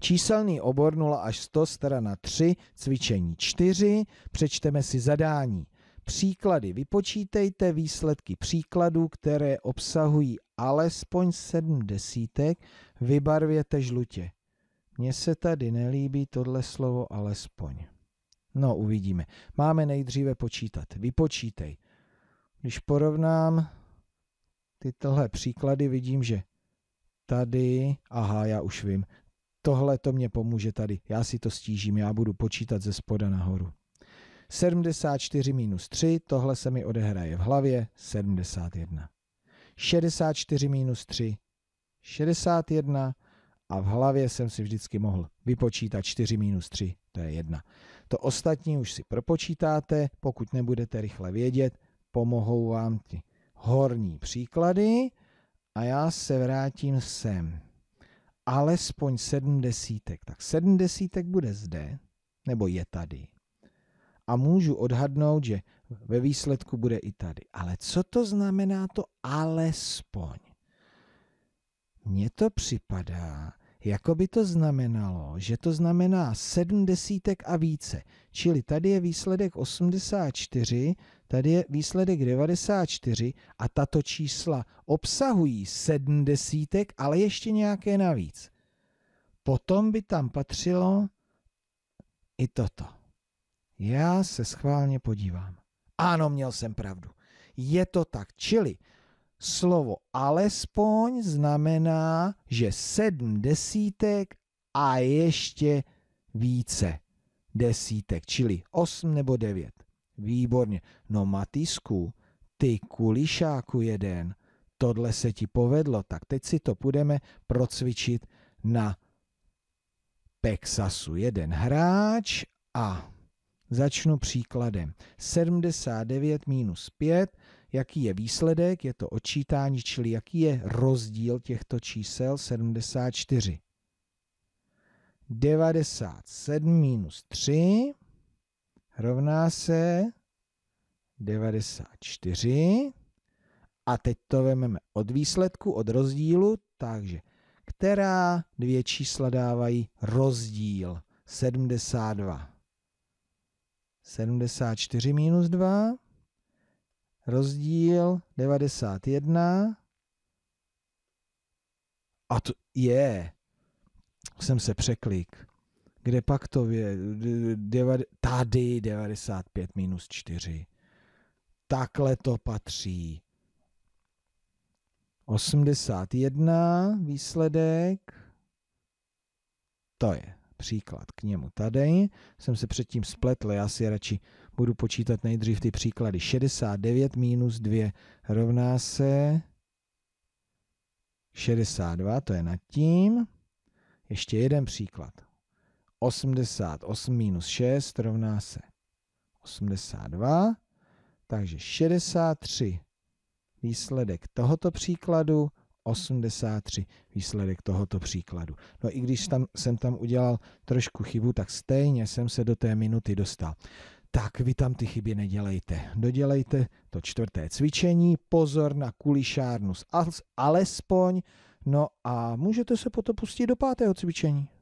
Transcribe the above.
Číselný obor 0 až 100, strana 3, cvičení 4. Přečteme si zadání. Příklady. Vypočítejte výsledky příkladů, které obsahují alespoň 7 desítek, vybarvěte žlutě. Mně se tady nelíbí tohle slovo alespoň. No, uvidíme. Máme nejdříve počítat. Vypočítej. Když porovnám tyhle příklady, vidím, že tady, aha, já už vím, tohle to mě pomůže tady, já si to stížím, já budu počítat ze spoda nahoru. 74 minus 3, tohle se mi odehraje v hlavě, 71. 64 minus 3, 61 a v hlavě jsem si vždycky mohl vypočítat 4 minus 3, to je 1. To ostatní už si propočítáte, pokud nebudete rychle vědět, pomohou vám ty horní příklady a já se vrátím sem alespoň sedm desítek. Tak sedm desítek bude zde, nebo je tady. A můžu odhadnout, že ve výsledku bude i tady. Ale co to znamená to alespoň? Mně to připadá, jako by to znamenalo, že to znamená sedm desítek a více. Čili tady je výsledek 84, tady je výsledek 94 a tato čísla obsahují sedm desítek, ale ještě nějaké navíc. Potom by tam patřilo i toto. Já se schválně podívám. Ano, měl jsem pravdu. Je to tak. Čili Slovo alespoň znamená, že sedm desítek a ještě více desítek, čili osm nebo devět. Výborně. No Matisku, ty kulišáku jeden, tohle se ti povedlo, tak teď si to budeme procvičit na Pexasu. Jeden hráč a začnu příkladem. 79 minus 5 jaký je výsledek, je to odčítání, čili jaký je rozdíl těchto čísel 74. 97 minus 3 rovná se 94. A teď to vezmeme od výsledku, od rozdílu, takže která dvě čísla dávají rozdíl 72. 74 minus 2 rozdíl 91. A to je, jsem se překlik. Kde pak to je? tady 95 minus 4. Takhle to patří. 81 výsledek. To je příklad k němu. Tady jsem se předtím spletl, já si radši budu počítat nejdřív ty příklady. 69 minus 2 rovná se 62, to je nad tím. Ještě jeden příklad. 88 minus 6 rovná se 82, takže 63. Výsledek tohoto příkladu 83 výsledek tohoto příkladu. No i když tam, jsem tam udělal trošku chybu, tak stejně jsem se do té minuty dostal. Tak vy tam ty chyby nedělejte. Dodělejte to čtvrté cvičení, pozor na kulišárnu alespoň, no a můžete se potom pustit do pátého cvičení.